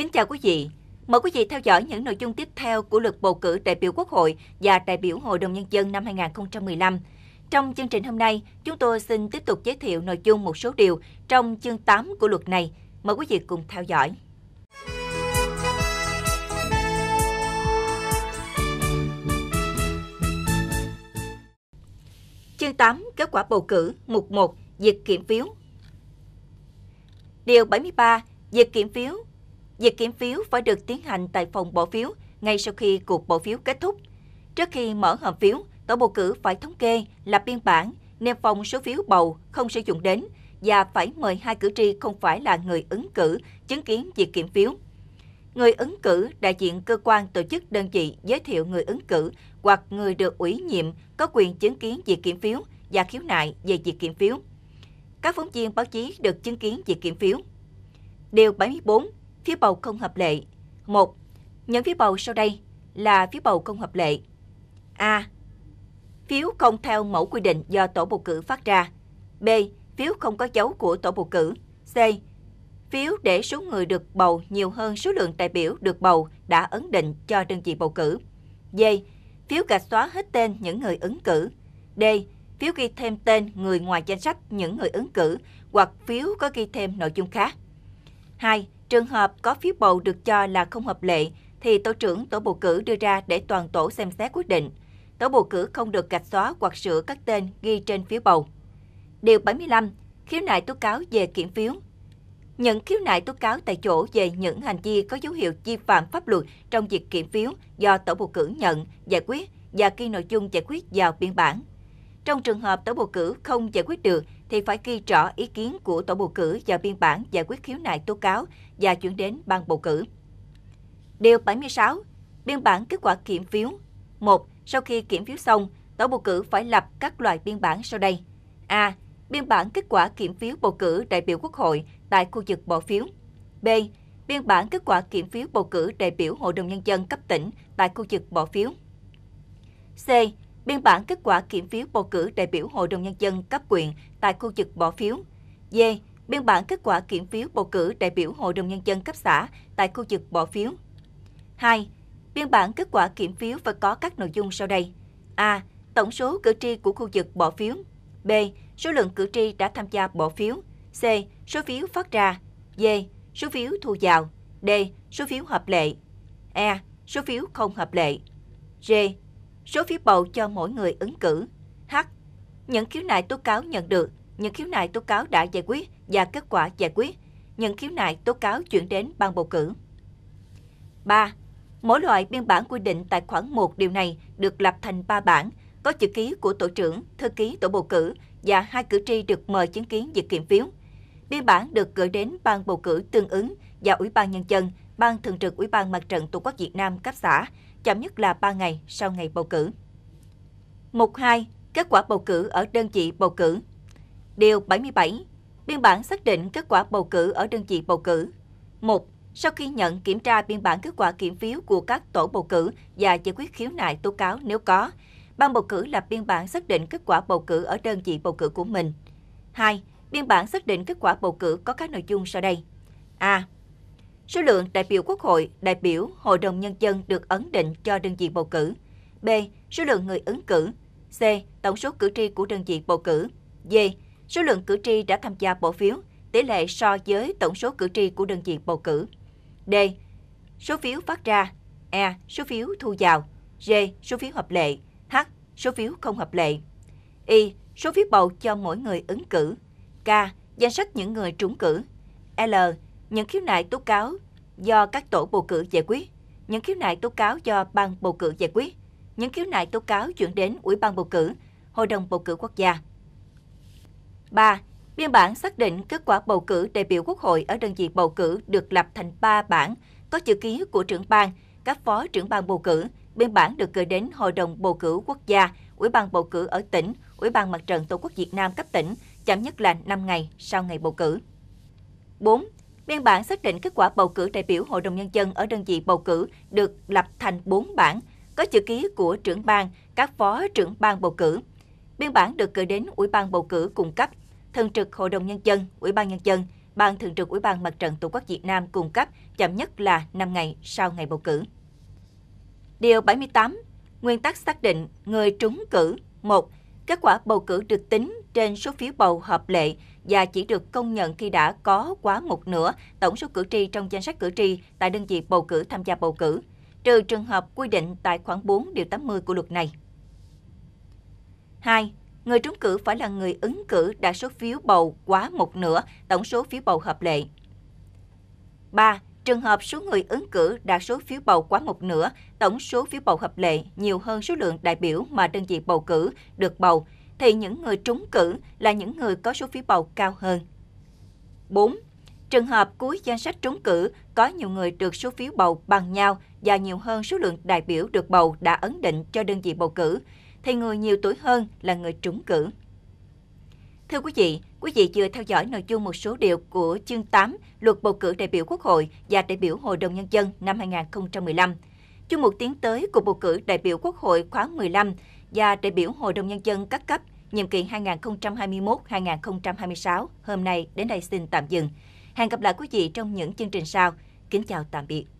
Kính chào quý vị. Mời quý vị theo dõi những nội dung tiếp theo của luật bầu cử đại biểu Quốc hội và đại biểu Hội đồng Nhân dân năm 2015. Trong chương trình hôm nay, chúng tôi xin tiếp tục giới thiệu nội dung một số điều trong chương 8 của luật này. Mời quý vị cùng theo dõi. Chương 8 Kết quả bầu cử Mục 1 Việc kiểm phiếu Điều 73 Việc kiểm phiếu Việc kiểm phiếu phải được tiến hành tại phòng bỏ phiếu ngay sau khi cuộc bỏ phiếu kết thúc. Trước khi mở hộp phiếu, tổ bầu cử phải thống kê, lập biên bản, niêm phong số phiếu bầu không sử dụng đến và phải mời hai cử tri không phải là người ứng cử chứng kiến việc kiểm phiếu. Người ứng cử đại diện cơ quan tổ chức đơn vị giới thiệu người ứng cử hoặc người được ủy nhiệm có quyền chứng kiến việc kiểm phiếu và khiếu nại về việc kiểm phiếu. Các phóng viên báo chí được chứng kiến việc kiểm phiếu. Điều 74 Phiếu bầu không hợp lệ. 1. Những phiếu bầu sau đây là phiếu bầu không hợp lệ. A. Phiếu không theo mẫu quy định do tổ bầu cử phát ra. B. Phiếu không có dấu của tổ bầu cử. C. Phiếu để số người được bầu nhiều hơn số lượng đại biểu được bầu đã ấn định cho đơn vị bầu cử. D. Phiếu gạch xóa hết tên những người ứng cử. D. Phiếu ghi thêm tên người ngoài danh sách những người ứng cử hoặc phiếu có ghi thêm nội dung khác. 2. Trường hợp có phiếu bầu được cho là không hợp lệ thì tổ trưởng tổ bầu cử đưa ra để toàn tổ xem xét quyết định. Tổ bầu cử không được gạch xóa hoặc sửa các tên ghi trên phiếu bầu. Điều 75. Khiếu nại tố cáo về kiểm phiếu Nhận khiếu nại tố cáo tại chỗ về những hành vi có dấu hiệu vi phạm pháp luật trong việc kiểm phiếu do tổ bầu cử nhận, giải quyết và ghi nội dung giải quyết vào biên bản. Trong trường hợp tổ bầu cử không giải quyết được thì phải ghi rõ ý kiến của tổ bầu cử và biên bản giải quyết khiếu nại tố cáo và chuyển đến ban bầu cử. Điều 76. Biên bản kết quả kiểm phiếu 1. Sau khi kiểm phiếu xong, tổ bầu cử phải lập các loại biên bản sau đây. A. Biên bản kết quả kiểm phiếu bầu cử đại biểu Quốc hội tại khu vực bỏ phiếu. B. Biên bản kết quả kiểm phiếu bầu cử đại biểu Hội đồng Nhân dân cấp tỉnh tại khu vực bỏ phiếu. C biên bản kết quả kiểm phiếu bầu cử đại biểu Hội đồng Nhân dân cấp quyền tại khu vực bỏ phiếu. D. Biên bản kết quả kiểm phiếu bầu cử đại biểu Hội đồng Nhân dân cấp xã tại khu vực bỏ phiếu. 2. Biên bản kết quả kiểm phiếu phải có các nội dung sau đây. A. Tổng số cử tri của khu vực bỏ phiếu. B. Số lượng cử tri đã tham gia bỏ phiếu. C. Số phiếu phát ra. D. Số phiếu thu vào. D. Số phiếu hợp lệ. E. Số phiếu không hợp lệ. G số phiếu bầu cho mỗi người ứng cử. H. Những khiếu nại tố cáo nhận được, những khiếu nại tố cáo đã giải quyết và kết quả giải quyết, những khiếu nại tố cáo chuyển đến ban bầu cử. 3. Mỗi loại biên bản quy định tại khoản 1 điều này được lập thành 3 bản, có chữ ký của tổ trưởng, thư ký tổ bầu cử và hai cử tri được mời chứng kiến việc kiểm phiếu. Biên bản được gửi đến ban bầu cử tương ứng và Ủy ban Nhân dân, Ban Thường trực Ủy ban Mặt trận Tổ quốc Việt Nam cấp xã chậm nhất là 3 ngày sau ngày bầu cử. Mục 2. Kết quả bầu cử ở đơn vị bầu cử. Điều 77. Biên bản xác định kết quả bầu cử ở đơn vị bầu cử. 1. Sau khi nhận kiểm tra biên bản kết quả kiểm phiếu của các tổ bầu cử và giải quyết khiếu nại tố cáo nếu có, ban bầu cử lập biên bản xác định kết quả bầu cử ở đơn vị bầu cử của mình. 2. Biên bản xác định kết quả bầu cử có các nội dung sau đây. A. Số lượng đại biểu Quốc hội, đại biểu Hội đồng Nhân dân được ấn định cho đơn vị bầu cử. B. Số lượng người ứng cử. C. Tổng số cử tri của đơn vị bầu cử. D. Số lượng cử tri đã tham gia bỏ phiếu, tỷ lệ so với tổng số cử tri của đơn vị bầu cử. D. Số phiếu phát ra. E. Số phiếu thu vào. G. Số phiếu hợp lệ. H. Số phiếu không hợp lệ. Y. Số phiếu bầu cho mỗi người ứng cử. K. Danh sách những người trúng cử. L những khiếu nại tố cáo do các tổ bầu cử giải quyết, những khiếu nại tố cáo do ban bầu cử giải quyết, những khiếu nại tố cáo chuyển đến Ủy ban bầu cử, Hội đồng bầu cử quốc gia. 3. Biên bản xác định kết quả bầu cử đại biểu Quốc hội ở đơn vị bầu cử được lập thành 3 bản có chữ ký của trưởng ban, các phó trưởng ban bầu cử. Biên bản được gửi đến Hội đồng bầu cử quốc gia, Ủy ban bầu cử ở tỉnh, Ủy ban Mặt trận Tổ quốc Việt Nam cấp tỉnh, chậm nhất là 5 ngày sau ngày bầu cử. 4. Biên bản xác định kết quả bầu cử đại biểu Hội đồng Nhân dân ở đơn vị bầu cử được lập thành 4 bản, có chữ ký của trưởng ban, các phó trưởng ban bầu cử. Biên bản được gửi đến Ủy ban bầu cử cung cấp, Thường trực Hội đồng Nhân dân, Ủy ban Nhân dân, Ban Thường trực Ủy ban Mặt trận Tổ quốc Việt Nam cung cấp chậm nhất là 5 ngày sau ngày bầu cử. Điều 78. Nguyên tắc xác định người trúng cử. 1. Kết quả bầu cử được tính trên số phiếu bầu hợp lệ và chỉ được công nhận khi đã có quá một nửa tổng số cử tri trong danh sách cử tri tại đơn vị bầu cử tham gia bầu cử, trừ trường hợp quy định tại khoản 4 điều 80 của luật này. 2. Người trúng cử phải là người ứng cử đạt số phiếu bầu quá một nửa tổng số phiếu bầu hợp lệ. 3. Trường hợp số người ứng cử đạt số phiếu bầu quá một nửa, tổng số phiếu bầu hợp lệ nhiều hơn số lượng đại biểu mà đơn vị bầu cử được bầu thì những người trúng cử là những người có số phiếu bầu cao hơn. 4. Trường hợp cuối danh sách trúng cử có nhiều người được số phiếu bầu bằng nhau và nhiều hơn số lượng đại biểu được bầu đã ấn định cho đơn vị bầu cử, thì người nhiều tuổi hơn là người trúng cử. Thưa quý vị, quý vị vừa theo dõi nội dung một số điều của chương 8 Luật bầu cử đại biểu Quốc hội và đại biểu Hội đồng Nhân dân năm 2015. Chương mục tiến tới của bầu cử đại biểu Quốc hội khóa 15 và đại biểu Hội đồng Nhân dân các cấp nhiệm kỳ 2021-2026 hôm nay đến đây xin tạm dừng. Hẹn gặp lại quý vị trong những chương trình sau. Kính chào tạm biệt.